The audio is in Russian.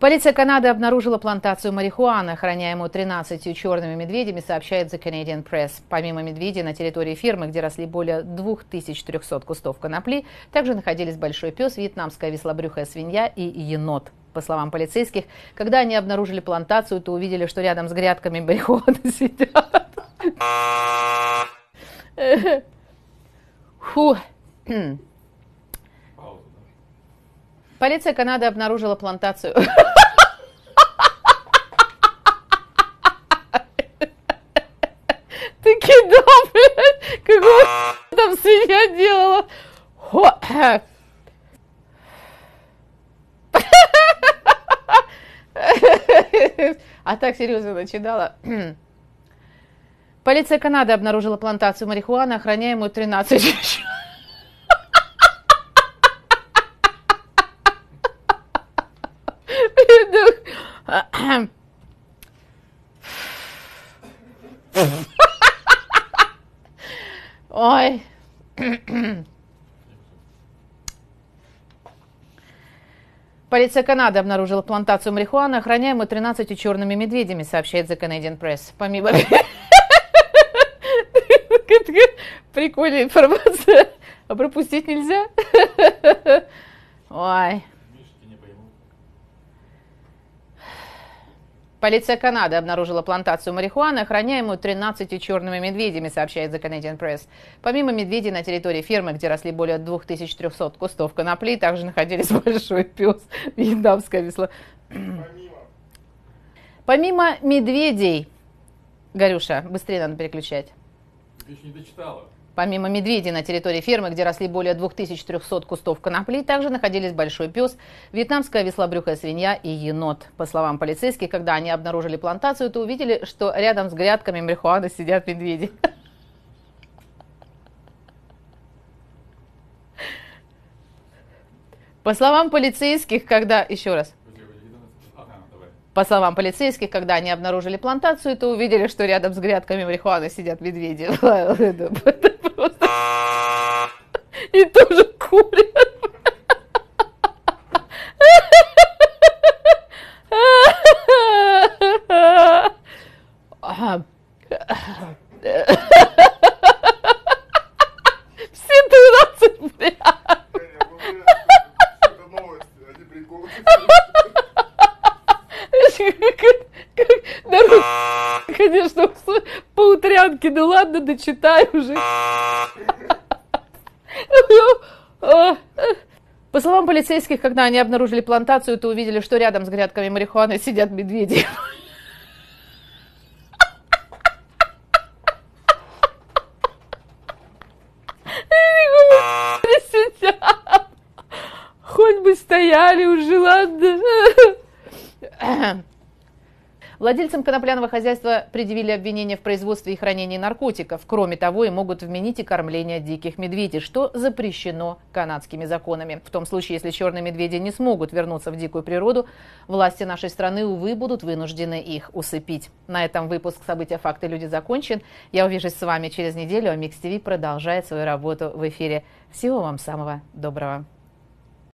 Полиция Канады обнаружила плантацию марихуаны, охраняемую 13 черными медведями, сообщает The Canadian Press. Помимо медведей, на территории фермы, где росли более 2300 кустов конопли, также находились большой пес, вьетнамская веслобрюхая свинья и енот. По словам полицейских, когда они обнаружили плантацию, то увидели, что рядом с грядками марихуаны сидят. Фу. Полиция Канады обнаружила плантацию. Ты кидал, блядь, какого там свинья делала. А так серьезно начинала. Полиция Канады обнаружила плантацию марихуаны, охраняемую 13 женщин. Ой. Полиция Канады обнаружила плантацию марихуаны, охраняемую 13 черными медведями, сообщает The Canadian Press. Помимо... Прикольная информация. А пропустить нельзя? Ой. Полиция Канады обнаружила плантацию марихуаны, охраняемую 13 черными медведями, сообщает The Canadian Press. Помимо медведей на территории фермы, где росли более 2300 кустов конопли, также находились большой пес, вьетнамская весла. Помимо. Помимо медведей, Горюша, быстрее надо переключать. Ты еще не дочитала. Помимо медведей на территории фермы, где росли более 2300 кустов конопли, также находились большой пес, вьетнамская веслобрюхая свинья и енот. По словам полицейских, когда они обнаружили плантацию, то увидели, что рядом с грядками марихуаны сидят медведи. По словам полицейских, когда... Еще раз. По словам полицейских, когда они обнаружили плантацию, то увидели, что рядом с грядками марихуаны сидят медведи. Ну, и тоже курят. Все двенадцать, бля. Конечно, по утрянке, ну ладно, дочитай уже. По словам полицейских, когда они обнаружили плантацию, то увидели, что рядом с грядками марихуаны сидят медведи. Хоть бы стояли уже, ладно. Владельцам конопляного хозяйства предъявили обвинение в производстве и хранении наркотиков. Кроме того, и могут вменить и кормление диких медведей, что запрещено канадскими законами. В том случае, если черные медведи не смогут вернуться в дикую природу, власти нашей страны, увы, будут вынуждены их усыпить. На этом выпуск «События, факты, люди» закончен. Я увижусь с вами через неделю, а Микс ТВ продолжает свою работу в эфире. Всего вам самого доброго.